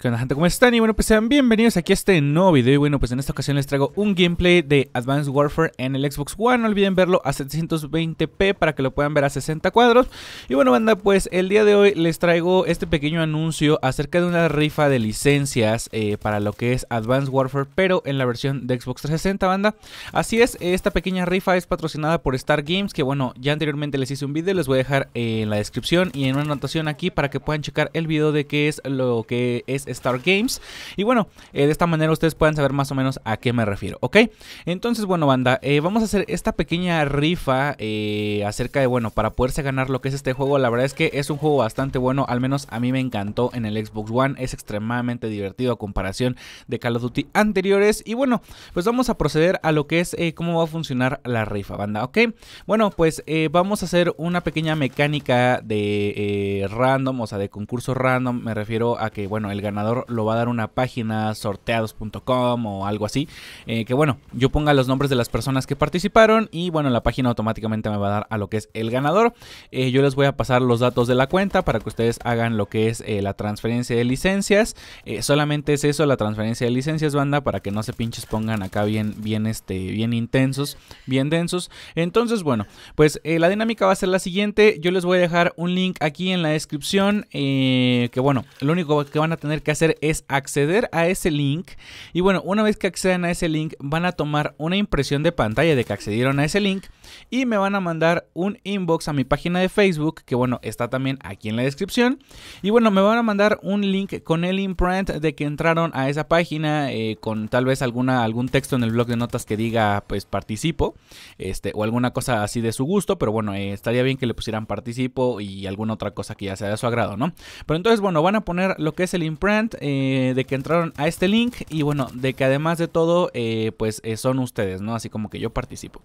¿Qué onda gente? ¿Cómo están? Y bueno, pues sean bienvenidos aquí a este nuevo video Y bueno, pues en esta ocasión les traigo un gameplay de Advanced Warfare en el Xbox One No olviden verlo a 720p para que lo puedan ver a 60 cuadros Y bueno banda, pues el día de hoy les traigo este pequeño anuncio acerca de una rifa de licencias eh, Para lo que es Advanced Warfare, pero en la versión de Xbox 360 banda Así es, esta pequeña rifa es patrocinada por Star Games Que bueno, ya anteriormente les hice un video, les voy a dejar eh, en la descripción y en una anotación aquí Para que puedan checar el video de qué es lo que es Star Games. Y bueno, eh, de esta manera ustedes pueden saber más o menos a qué me refiero, ¿ok? Entonces, bueno, banda, eh, vamos a hacer esta pequeña rifa eh, acerca de, bueno, para poderse ganar lo que es este juego. La verdad es que es un juego bastante bueno, al menos a mí me encantó en el Xbox One. Es extremadamente divertido a comparación de Call of Duty anteriores. Y bueno, pues vamos a proceder a lo que es cómo va a funcionar la rifa, banda, ¿ok? Bueno, pues vamos a hacer una pequeña mecánica de random, o sea, de concurso random. Me refiero a que, bueno, el ganador lo va a dar una página, sorteados.com o algo así. Eh, que bueno, yo ponga los nombres de las personas que participaron y bueno, la página automáticamente me va a dar a lo que es el ganador. Eh, yo les voy a pasar los datos de la cuenta para que ustedes hagan lo que es eh, la transferencia de licencias. solamente es eso, la transferencia de licencias, banda, para que no se pinches pongan acá bien, bien, este, bien intensos, bien densos. Entonces, bueno, pues la dinámica va a ser la siguiente. Yo les voy a dejar un link aquí en la descripción. que bueno, lo único que van a tener que hacer es acceder a ese link y bueno, una vez que acceden a ese link van a tomar una impresión de pantalla de que accedieron a ese link y me van a mandar un inbox a mi página de Facebook que bueno, está también aquí en la descripción y bueno, me van a mandar un link con el imprint de que entraron a esa página eh, con tal vez alguna, algún texto en el blog de notas que diga pues participo este, o alguna cosa así de su gusto, pero bueno, eh, estaría bien que le pusieran participo y alguna otra cosa que ya sea de su agrado, ¿no? Pero entonces bueno, van a poner lo que es el imprint eh, de que entraron a este link y bueno, de que además de todo, eh, pues eh, son ustedes, ¿no? Así como que yo participo.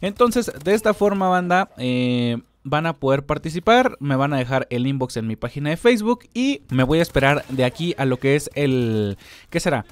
Entonces, de esta forma, banda, van a poder participar, me van a dejar el inbox en mi página de Facebook y me voy a esperar de aquí a lo que es el... ¿Qué será?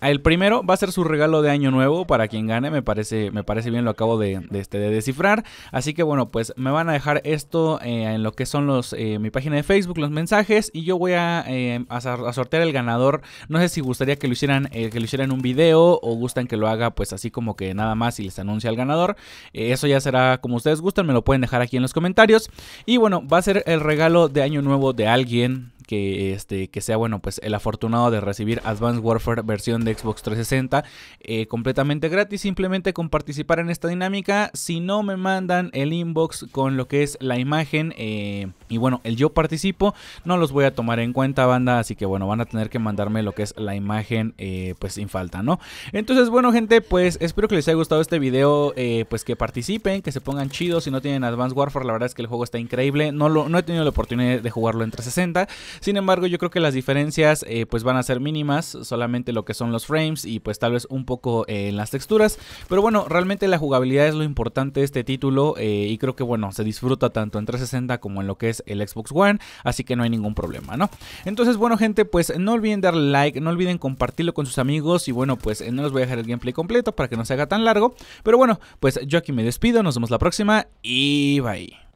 Ah, el primero va a ser su regalo de año nuevo para quien gane, me parece, me parece bien, lo acabo de, este, de descifrar. Así que bueno, pues me van a dejar esto eh, en lo que son los eh, mi página de Facebook, los mensajes, y yo voy eh, a, sortear el ganador. No sé si gustaría que lo hicieran, que lo hicieran un video o gustan que lo haga, pues así como que nada más y les anuncie al ganador. eso ya será como ustedes gustan, me lo pueden dejar aquí en los comentarios. Y bueno, va a ser el regalo de año nuevo de alguien que, este, que sea, bueno, pues el afortunado de recibir Advanced Warfare versión de Xbox 360 eh, completamente gratis, simplemente con participar en esta dinámica. Si no me mandan el inbox con lo que es la imagen eh, y bueno, el yo participo, no los voy a tomar en cuenta, banda, así que bueno, van a tener que mandarme lo que es la imagen, eh, pues sin falta, ¿no? Entonces, bueno, gente, pues espero que les haya gustado este video, pues que participen, que se pongan chidos, si no tienen Advanced Warfare, la verdad es que el juego está increíble, no, lo, no he tenido la oportunidad de jugarlo en 360, sin embargo, yo creo que las diferencias eh, pues van a ser mínimas, solamente lo que son los frames y pues tal vez un poco en eh, las texturas. Pero bueno, realmente la jugabilidad es lo importante de este título eh, y creo que bueno, se disfruta tanto en 360 como en lo que es el Xbox One, así que no hay ningún problema, ¿no? Entonces, bueno gente, pues no olviden darle like, no olviden compartirlo con sus amigos y bueno, pues no les voy a dejar el gameplay completo para que no se haga tan largo. Pero bueno, pues yo aquí me despido, nos vemos la próxima y bye.